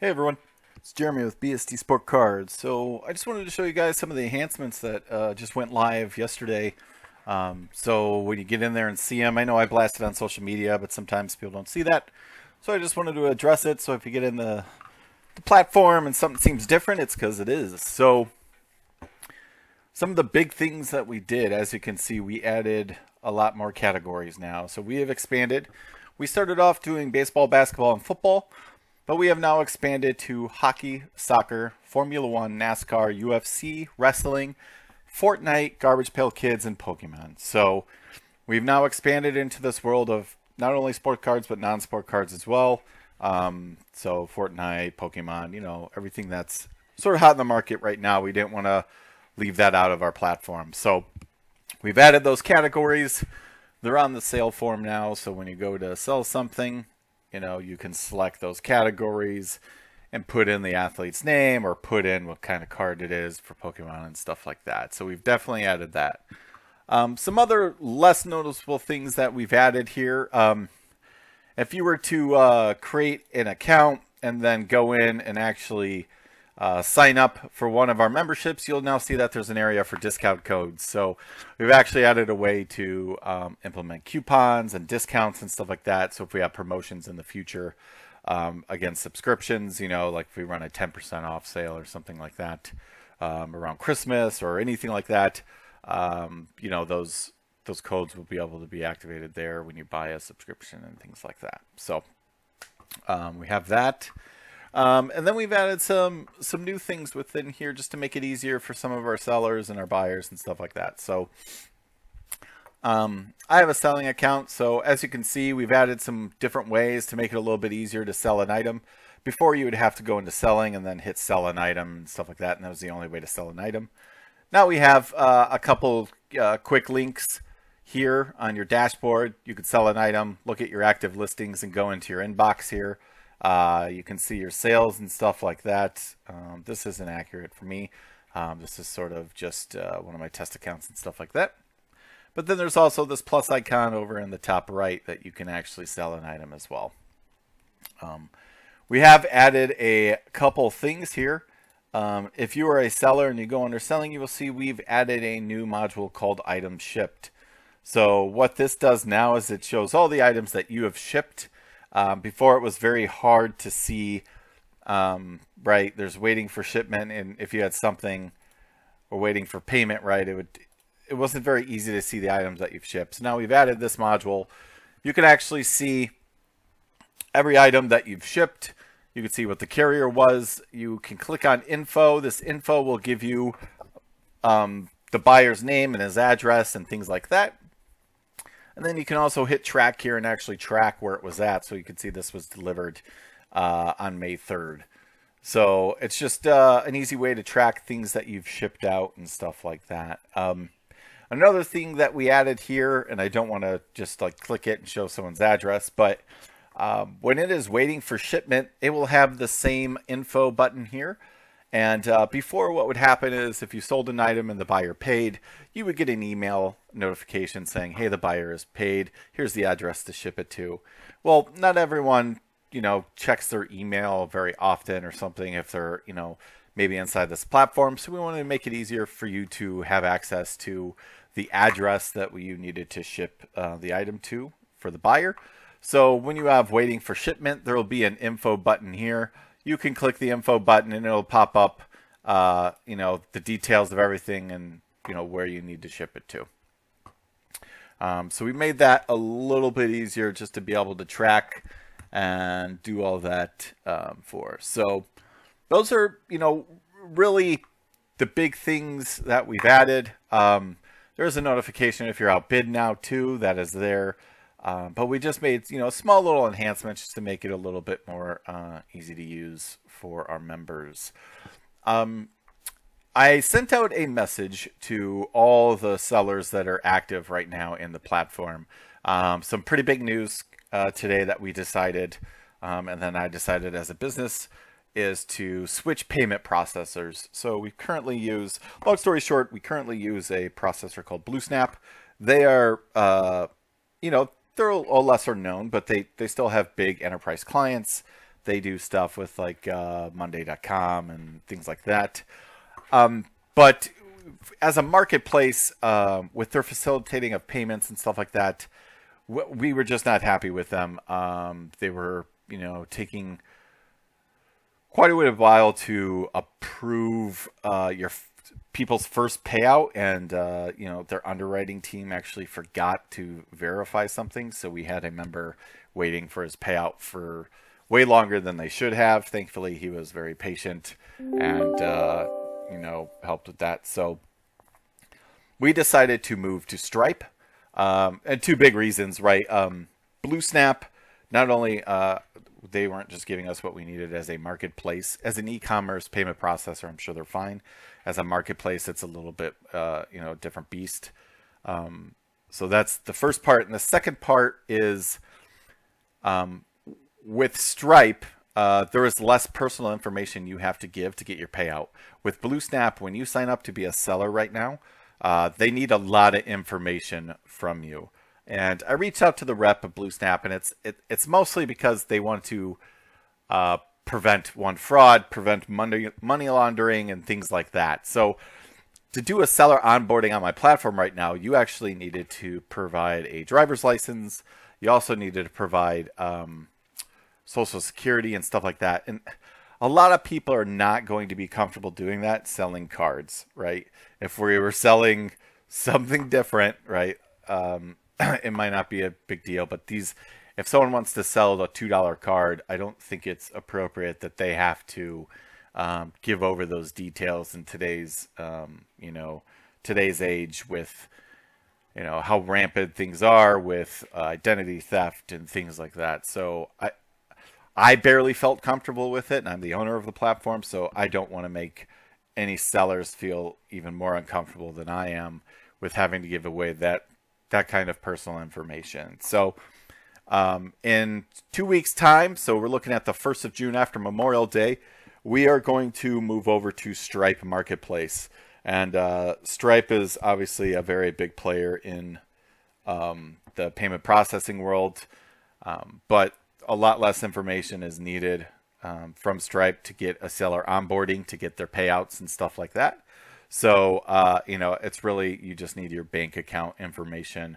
Hey everyone, it's Jeremy with BST Sport Cards. So I just wanted to show you guys some of the enhancements that uh, just went live yesterday. Um, so when you get in there and see them, I know I blasted on social media, but sometimes people don't see that. So I just wanted to address it. So if you get in the, the platform and something seems different, it's because it is. So some of the big things that we did, as you can see, we added a lot more categories now. So we have expanded. We started off doing baseball, basketball, and football. But we have now expanded to hockey, soccer, Formula One, NASCAR, UFC, wrestling, Fortnite, Garbage Pail Kids, and Pokemon. So we've now expanded into this world of not only sport cards, but non sport cards as well. Um, so Fortnite, Pokemon, you know, everything that's sort of hot in the market right now. We didn't want to leave that out of our platform. So we've added those categories. They're on the sale form now. So when you go to sell something, you know, you can select those categories and put in the athlete's name or put in what kind of card it is for Pokemon and stuff like that. So we've definitely added that. Um, some other less noticeable things that we've added here. Um, if you were to uh, create an account and then go in and actually uh, sign up for one of our memberships, you'll now see that there's an area for discount codes. So we've actually added a way to um, implement coupons and discounts and stuff like that. So if we have promotions in the future um, against subscriptions, you know, like if we run a 10% off sale or something like that um, around Christmas or anything like that, um, you know, those those codes will be able to be activated there when you buy a subscription and things like that. So um, we have that. Um, and then we've added some some new things within here just to make it easier for some of our sellers and our buyers and stuff like that. So um, I have a selling account. So as you can see, we've added some different ways to make it a little bit easier to sell an item. Before you would have to go into selling and then hit sell an item and stuff like that. And that was the only way to sell an item. Now we have uh, a couple uh, quick links here on your dashboard. You could sell an item, look at your active listings and go into your inbox here. Uh, you can see your sales and stuff like that. Um, this isn't accurate for me. Um, this is sort of just uh, one of my test accounts and stuff like that. But then there's also this plus icon over in the top right that you can actually sell an item as well. Um, we have added a couple things here. Um, if you are a seller and you go under selling, you will see we've added a new module called items shipped. So what this does now is it shows all the items that you have shipped um, before it was very hard to see, um, right? There's waiting for shipment, and if you had something or waiting for payment, right? It would it wasn't very easy to see the items that you've shipped. So now we've added this module. You can actually see every item that you've shipped. You can see what the carrier was. You can click on info. This info will give you um, the buyer's name and his address and things like that. And then you can also hit track here and actually track where it was at. So you can see this was delivered uh, on May 3rd. So it's just uh, an easy way to track things that you've shipped out and stuff like that. Um, another thing that we added here, and I don't want to just like click it and show someone's address, but um, when it is waiting for shipment, it will have the same info button here. And uh, before, what would happen is if you sold an item and the buyer paid, you would get an email notification saying, "Hey, the buyer is paid. Here's the address to ship it to." Well, not everyone, you know, checks their email very often or something if they're, you know, maybe inside this platform. So we wanted to make it easier for you to have access to the address that you needed to ship uh, the item to for the buyer. So when you have waiting for shipment, there will be an info button here you can click the info button and it'll pop up, uh, you know, the details of everything and, you know, where you need to ship it to. Um, so we made that a little bit easier just to be able to track and do all that um, for. So those are, you know, really the big things that we've added. Um, there's a notification if you're outbid now too. That is there um, but we just made you know small little enhancements just to make it a little bit more uh, easy to use for our members. Um, I sent out a message to all the sellers that are active right now in the platform. Um, some pretty big news uh, today that we decided, um, and then I decided as a business is to switch payment processors. So we currently use, long story short, we currently use a processor called BlueSnap. They are, uh, you know, they're all lesser known, but they they still have big enterprise clients. They do stuff with like uh, Monday.com and things like that. Um, but as a marketplace, uh, with their facilitating of payments and stuff like that, we were just not happy with them. Um, they were, you know, taking quite a bit of while to approve uh, your people's first payout and uh, you know their underwriting team actually forgot to verify something so we had a member waiting for his payout for way longer than they should have thankfully he was very patient and uh, you know helped with that so we decided to move to stripe um, and two big reasons right um, blue snap not only uh, they weren't just giving us what we needed as a marketplace as an e-commerce payment processor i'm sure they're fine as a marketplace, it's a little bit uh, you know different beast. Um, so that's the first part, and the second part is um, with Stripe. Uh, there is less personal information you have to give to get your payout. With BlueSnap, when you sign up to be a seller right now, uh, they need a lot of information from you. And I reached out to the rep of BlueSnap, and it's it, it's mostly because they want to uh, prevent one fraud, prevent money money laundering, and things like that. So to do a seller onboarding on my platform right now, you actually needed to provide a driver's license. You also needed to provide um, social security and stuff like that. And a lot of people are not going to be comfortable doing that selling cards, right? If we were selling something different, right, um, it might not be a big deal. But these if someone wants to sell a $2 card, I don't think it's appropriate that they have to um, give over those details in today's, um, you know, today's age with, you know, how rampant things are with uh, identity theft and things like that. So I, I barely felt comfortable with it, and I'm the owner of the platform, so I don't want to make any sellers feel even more uncomfortable than I am with having to give away that that kind of personal information. So um, in two weeks' time, so we're looking at the 1st of June after Memorial Day, we are going to move over to Stripe Marketplace. And uh, Stripe is obviously a very big player in um, the payment processing world, um, but a lot less information is needed um, from Stripe to get a seller onboarding, to get their payouts and stuff like that. So, uh, you know, it's really, you just need your bank account information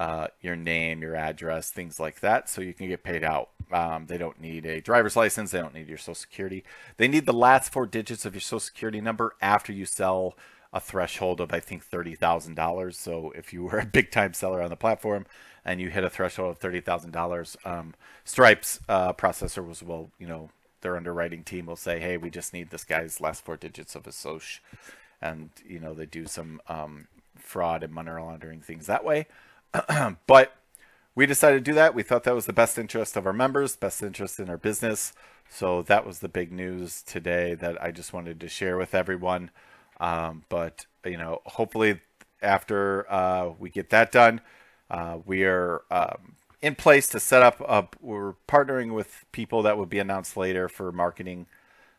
uh, your name, your address, things like that, so you can get paid out. Um, they don't need a driver's license. They don't need your social security. They need the last four digits of your social security number after you sell a threshold of, I think, $30,000. So if you were a big time seller on the platform and you hit a threshold of $30,000, um, Stripe's uh, processor was, well, you know, their underwriting team will say, hey, we just need this guy's last four digits of his social. And, you know, they do some um, fraud and money laundering things that way. but we decided to do that. We thought that was the best interest of our members, best interest in our business. So that was the big news today that I just wanted to share with everyone. Um, but you know, hopefully after uh, we get that done, uh, we are um, in place to set up. A, uh, we're partnering with people that will be announced later for marketing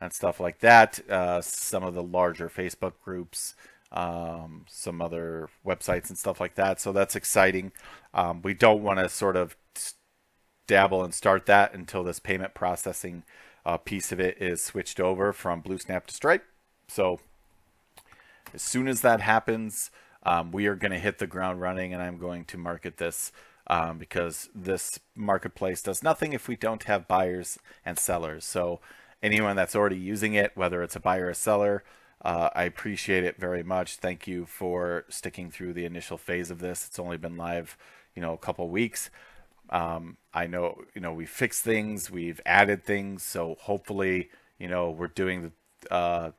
and stuff like that. Uh, some of the larger Facebook groups um, some other websites and stuff like that. So that's exciting. Um, we don't want to sort of dabble and start that until this payment processing uh, piece of it is switched over from BlueSnap to Stripe. So as soon as that happens, um, we are going to hit the ground running and I'm going to market this um, because this marketplace does nothing if we don't have buyers and sellers. So anyone that's already using it, whether it's a buyer or seller, uh, I appreciate it very much. Thank you for sticking through the initial phase of this. It's only been live, you know, a couple weeks. Um, I know, you know, we fixed things, we've added things, so hopefully, you know, we're doing the uh,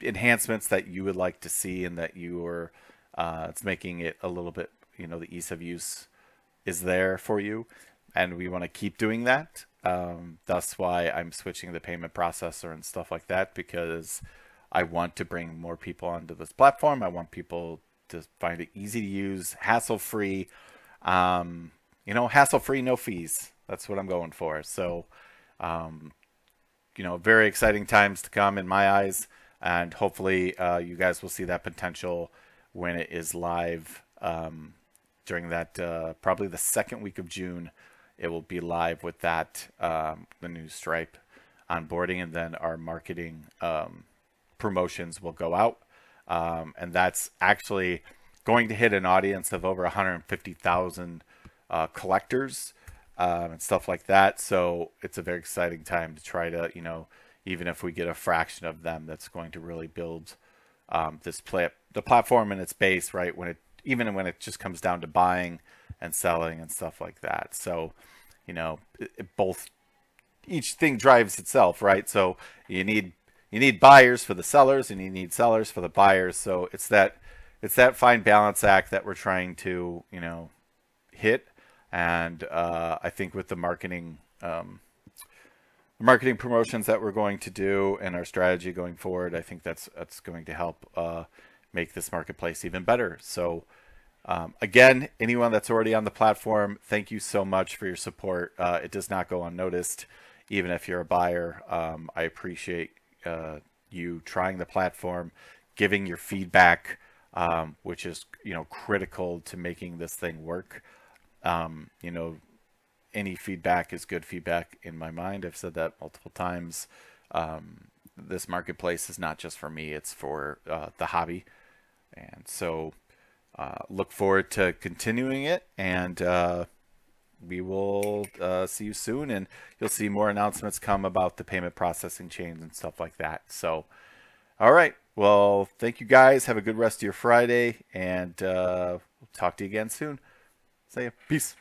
enhancements that you would like to see and that you are. Uh, it's making it a little bit, you know, the ease of use is there for you, and we want to keep doing that. Um, that's why I'm switching the payment processor and stuff like that because I want to bring more people onto this platform. I want people to find it easy to use, hassle free. Um, you know, hassle free, no fees. That's what I'm going for. So, um, you know, very exciting times to come in my eyes. And hopefully, uh, you guys will see that potential when it is live um, during that, uh, probably the second week of June. It will be live with that, um, the new Stripe onboarding, and then our marketing um, promotions will go out. Um, and that's actually going to hit an audience of over 150,000 uh, collectors um, and stuff like that. So it's a very exciting time to try to, you know, even if we get a fraction of them, that's going to really build um, this play, the platform and its base, right? When it even when it just comes down to buying and selling and stuff like that. So, you know, it, it both each thing drives itself, right? So you need you need buyers for the sellers and you need sellers for the buyers. So it's that it's that fine balance act that we're trying to you know hit. And uh, I think with the marketing um, marketing promotions that we're going to do and our strategy going forward, I think that's that's going to help uh, make this marketplace even better. So. Um, again, anyone that's already on the platform, thank you so much for your support. Uh, it does not go unnoticed, even if you're a buyer. Um, I appreciate uh, you trying the platform, giving your feedback, um, which is you know critical to making this thing work. Um, you know, any feedback is good feedback in my mind. I've said that multiple times. Um, this marketplace is not just for me; it's for uh, the hobby, and so uh, look forward to continuing it and. Uh, we will uh, see you soon, and you'll see more announcements come about the payment processing chains and stuff like that. So, all right. Well, thank you guys. Have a good rest of your Friday, and uh, we'll talk to you again soon. Say Peace.